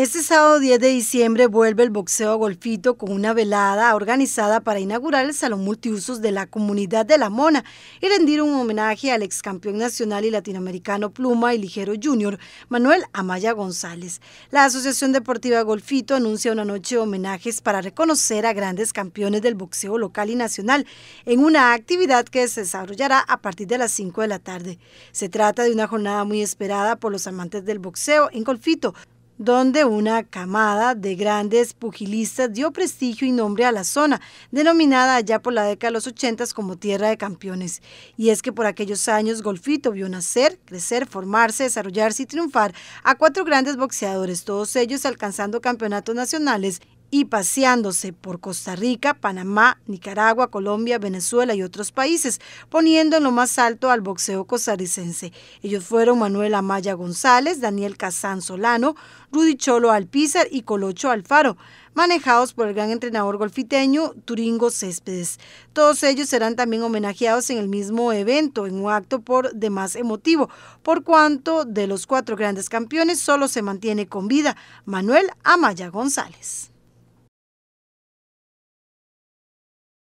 Este sábado 10 de diciembre vuelve el boxeo a Golfito con una velada organizada para inaugurar el Salón Multiusos de la Comunidad de La Mona y rendir un homenaje al ex campeón nacional y latinoamericano Pluma y Ligero Junior, Manuel Amaya González. La Asociación Deportiva Golfito anuncia una noche de homenajes para reconocer a grandes campeones del boxeo local y nacional en una actividad que se desarrollará a partir de las 5 de la tarde. Se trata de una jornada muy esperada por los amantes del boxeo en Golfito, donde una camada de grandes pugilistas dio prestigio y nombre a la zona, denominada allá por la década de los 80 como Tierra de Campeones. Y es que por aquellos años Golfito vio nacer, crecer, formarse, desarrollarse y triunfar a cuatro grandes boxeadores, todos ellos alcanzando campeonatos nacionales y paseándose por Costa Rica, Panamá, Nicaragua, Colombia, Venezuela y otros países, poniendo en lo más alto al boxeo costarricense. Ellos fueron Manuel Amaya González, Daniel Casán Solano, Rudy Cholo Alpizar y Colocho Alfaro, manejados por el gran entrenador golfiteño Turingo Céspedes. Todos ellos serán también homenajeados en el mismo evento, en un acto por demás emotivo, por cuanto de los cuatro grandes campeones solo se mantiene con vida Manuel Amaya González.